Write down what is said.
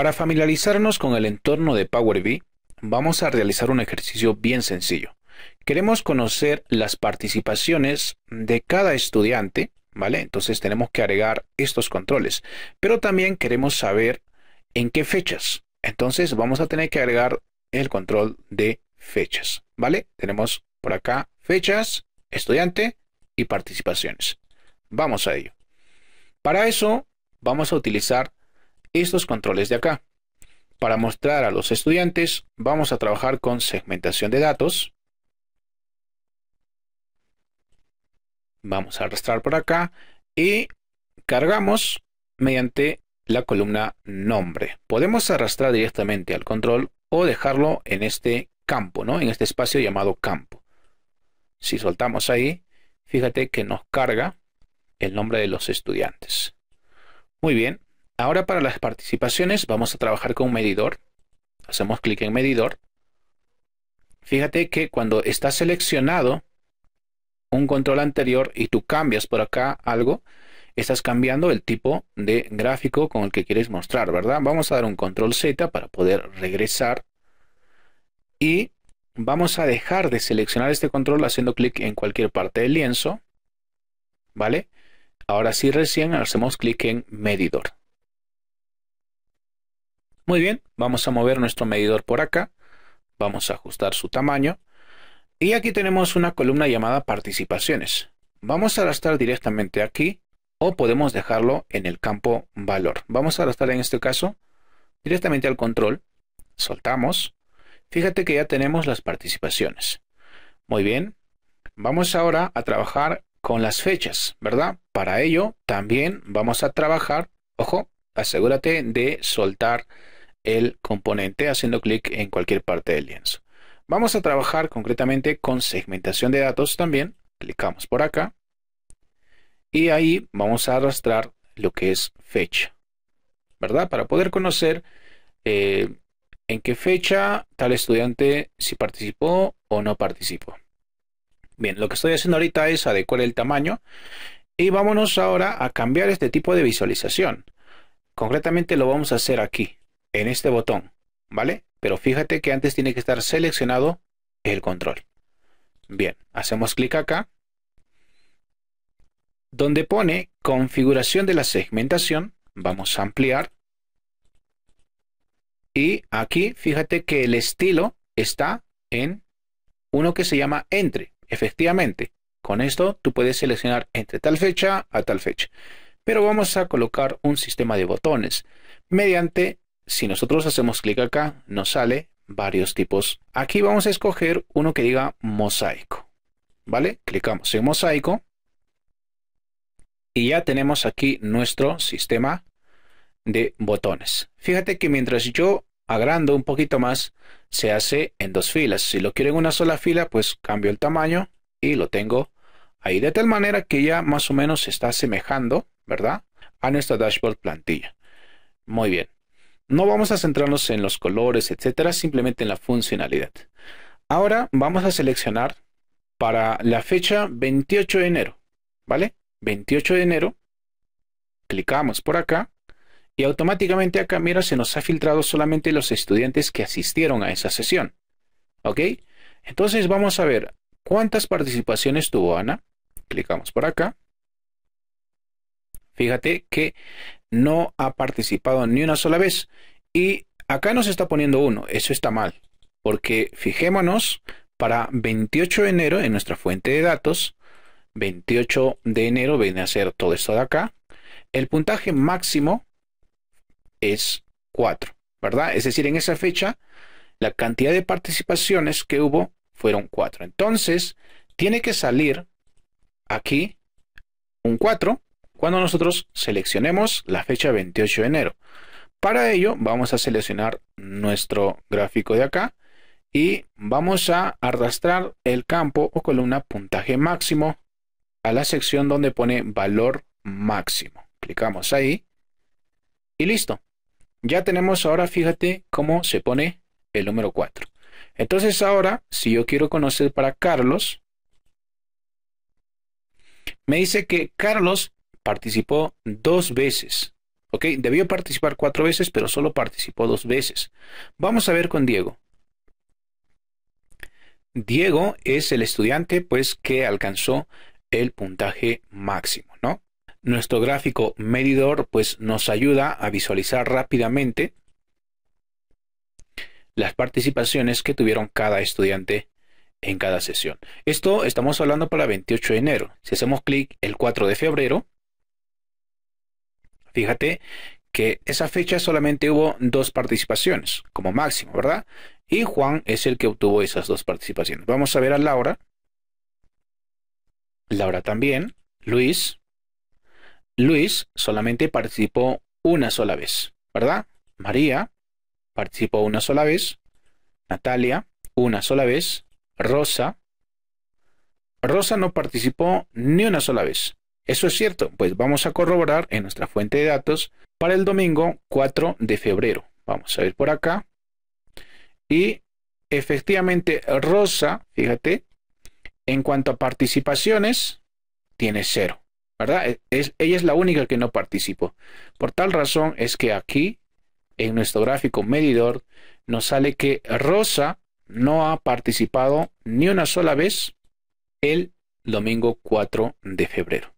Para familiarizarnos con el entorno de Power BI, vamos a realizar un ejercicio bien sencillo. Queremos conocer las participaciones de cada estudiante, ¿vale? Entonces tenemos que agregar estos controles, pero también queremos saber en qué fechas. Entonces vamos a tener que agregar el control de fechas, ¿vale? Tenemos por acá fechas, estudiante y participaciones. Vamos a ello. Para eso vamos a utilizar estos controles de acá. Para mostrar a los estudiantes, vamos a trabajar con segmentación de datos. Vamos a arrastrar por acá y cargamos mediante la columna nombre. Podemos arrastrar directamente al control o dejarlo en este campo, ¿no? En este espacio llamado campo. Si soltamos ahí, fíjate que nos carga el nombre de los estudiantes. Muy bien, Ahora para las participaciones vamos a trabajar con un medidor. Hacemos clic en medidor. Fíjate que cuando está seleccionado un control anterior y tú cambias por acá algo, estás cambiando el tipo de gráfico con el que quieres mostrar, ¿verdad? Vamos a dar un control Z para poder regresar y vamos a dejar de seleccionar este control haciendo clic en cualquier parte del lienzo, ¿vale? Ahora sí recién hacemos clic en medidor. Muy bien, vamos a mover nuestro medidor por acá, vamos a ajustar su tamaño y aquí tenemos una columna llamada participaciones. Vamos a arrastrar directamente aquí o podemos dejarlo en el campo valor. Vamos a arrastrar en este caso directamente al control, soltamos, fíjate que ya tenemos las participaciones. Muy bien, vamos ahora a trabajar con las fechas, ¿verdad? Para ello también vamos a trabajar, ojo, asegúrate de soltar el componente haciendo clic en cualquier parte del lienzo. Vamos a trabajar concretamente con segmentación de datos también. Clicamos por acá y ahí vamos a arrastrar lo que es fecha, ¿verdad? Para poder conocer eh, en qué fecha tal estudiante si participó o no participó. Bien, lo que estoy haciendo ahorita es adecuar el tamaño y vámonos ahora a cambiar este tipo de visualización. Concretamente lo vamos a hacer aquí en este botón, ¿vale? Pero fíjate que antes tiene que estar seleccionado el control. Bien, hacemos clic acá, donde pone configuración de la segmentación, vamos a ampliar. Y aquí fíjate que el estilo está en uno que se llama entre. Efectivamente, con esto tú puedes seleccionar entre tal fecha a tal fecha. Pero vamos a colocar un sistema de botones mediante si nosotros hacemos clic acá, nos sale varios tipos. Aquí vamos a escoger uno que diga mosaico. ¿Vale? Clicamos en mosaico. Y ya tenemos aquí nuestro sistema de botones. Fíjate que mientras yo agrando un poquito más, se hace en dos filas. Si lo quiero en una sola fila, pues cambio el tamaño y lo tengo ahí. De tal manera que ya más o menos se está asemejando, ¿verdad? A nuestra dashboard plantilla. Muy bien. No vamos a centrarnos en los colores, etcétera, simplemente en la funcionalidad. Ahora vamos a seleccionar para la fecha 28 de enero, ¿vale? 28 de enero, clicamos por acá y automáticamente acá, mira, se nos ha filtrado solamente los estudiantes que asistieron a esa sesión, ¿ok? Entonces vamos a ver cuántas participaciones tuvo Ana, clicamos por acá. Fíjate que no ha participado ni una sola vez. Y acá nos está poniendo uno, eso está mal, porque fijémonos para 28 de enero en nuestra fuente de datos, 28 de enero viene a ser todo esto de acá, el puntaje máximo es 4, ¿verdad? Es decir, en esa fecha la cantidad de participaciones que hubo fueron 4. Entonces, tiene que salir aquí un 4 cuando nosotros seleccionemos la fecha 28 de enero. Para ello vamos a seleccionar nuestro gráfico de acá y vamos a arrastrar el campo o columna puntaje máximo a la sección donde pone valor máximo. Clicamos ahí y listo. Ya tenemos ahora, fíjate cómo se pone el número 4. Entonces ahora, si yo quiero conocer para Carlos, me dice que Carlos participó dos veces. ¿Ok? Debió participar cuatro veces, pero solo participó dos veces. Vamos a ver con Diego. Diego es el estudiante pues que alcanzó el puntaje máximo, ¿no? Nuestro gráfico medidor pues nos ayuda a visualizar rápidamente las participaciones que tuvieron cada estudiante en cada sesión. Esto estamos hablando para 28 de enero. Si hacemos clic el 4 de febrero, Fíjate que esa fecha solamente hubo dos participaciones, como máximo, ¿verdad? Y Juan es el que obtuvo esas dos participaciones. Vamos a ver a Laura. Laura también. Luis. Luis solamente participó una sola vez, ¿verdad? María participó una sola vez. Natalia, una sola vez. Rosa. Rosa no participó ni una sola vez. ¿Eso es cierto? Pues vamos a corroborar en nuestra fuente de datos para el domingo 4 de febrero. Vamos a ir por acá. Y efectivamente Rosa, fíjate, en cuanto a participaciones, tiene cero. ¿Verdad? E-, es, ella es la única que no participó. Por tal razón es que aquí, en nuestro gráfico medidor, nos sale que Rosa no ha participado ni una sola vez el domingo 4 de febrero.